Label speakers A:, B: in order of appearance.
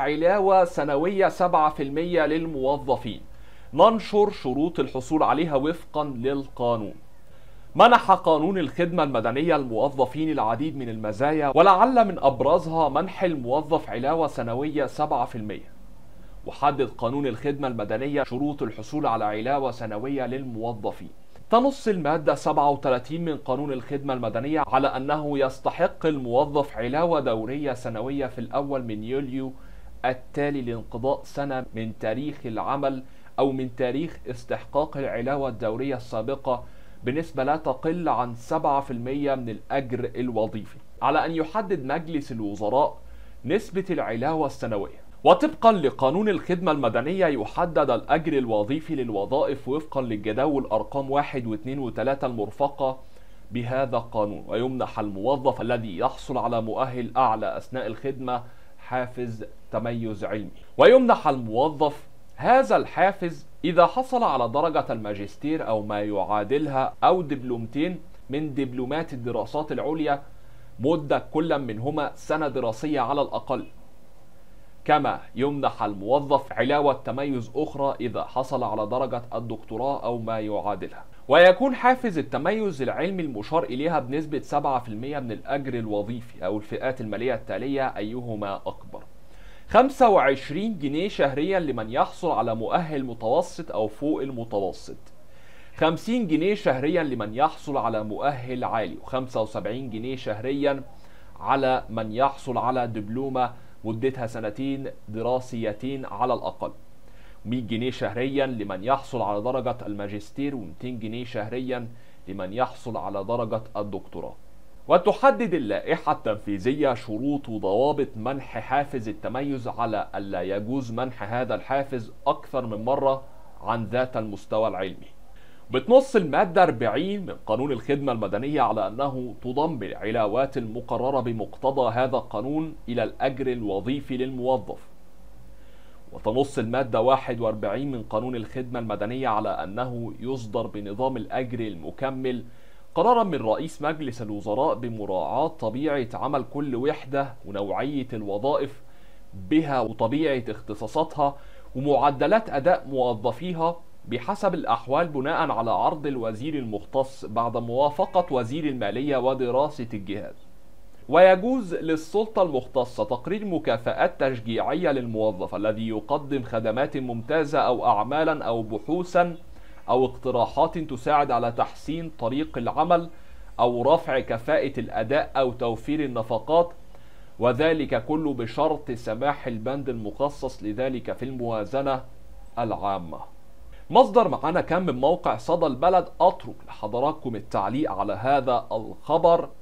A: علاوة سنوية 7% للموظفين ننشر شروط الحصول عليها وفقا للقانون منح قانون الخدمة المدنية الموظفين العديد من المزايا ولعل من أبرزها منح الموظف علاوة سنوية 7% وحدد قانون الخدمة المدنية شروط الحصول على علاوة سنوية للموظفين تنص المادة 37 من قانون الخدمة المدنية على أنه يستحق الموظف علاوة دورية سنوية في الأول من يوليو التالي لانقضاء سنة من تاريخ العمل أو من تاريخ استحقاق العلاوة الدورية السابقة بنسبة لا تقل عن 7% من الأجر الوظيفي على أن يحدد مجلس الوزراء نسبة العلاوة السنوية وطبقا لقانون الخدمة المدنية يحدد الأجر الوظيفي للوظائف وفقا للجداول أرقام 1 و2 و3 المرفقة بهذا القانون ويمنح الموظف الذي يحصل على مؤهل أعلى أثناء الخدمة حافز تميز علمي ويمنح الموظف هذا الحافز إذا حصل على درجة الماجستير أو ما يعادلها أو دبلومتين من دبلومات الدراسات العليا مدة كل منهما سنة دراسية على الأقل كما يمنح الموظف علاوة تميز أخرى إذا حصل على درجة الدكتوراه أو ما يعادلها ويكون حافز التميز العلمي المشار إليها بنسبة 7% من الأجر الوظيفي أو الفئات المالية التالية أيهما أكبر 25 جنيه شهريا لمن يحصل على مؤهل متوسط أو فوق المتوسط 50 جنيه شهريا لمن يحصل على مؤهل عالي و75 جنيه شهريا على من يحصل على دبلومة مدتها سنتين دراسيتين على الأقل 100 جنيه شهريا لمن يحصل على درجة الماجستير و200 جنيه شهريا لمن يحصل على درجة الدكتوراه وتحدد اللائحة التنفيذية شروط وضوابط منح حافز التميز على ألا يجوز منح هذا الحافز أكثر من مرة عن ذات المستوى العلمي بتنص المادة 40 من قانون الخدمة المدنية على أنه تضم العلاوات المقررة بمقتضى هذا القانون إلى الأجر الوظيفي للموظف وتنص المادة 41 من قانون الخدمة المدنية على أنه يصدر بنظام الأجر المكمل قرارا من رئيس مجلس الوزراء بمراعاة طبيعة عمل كل وحدة ونوعية الوظائف بها وطبيعة اختصاصاتها ومعدلات أداء موظفيها بحسب الأحوال بناء على عرض الوزير المختص بعد موافقة وزير المالية ودراسة الجهاز ويجوز للسلطة المختصة تقرير مكافآت تشجيعية للموظف الذي يقدم خدمات ممتازة أو أعمالا أو بحوثا أو اقتراحات تساعد على تحسين طريق العمل أو رفع كفاءة الأداء أو توفير النفقات وذلك كله بشرط سماح البند المخصص لذلك في الموازنة العامة مصدر معانا كان من موقع صدى البلد أترك لحضراتكم التعليق على هذا الخبر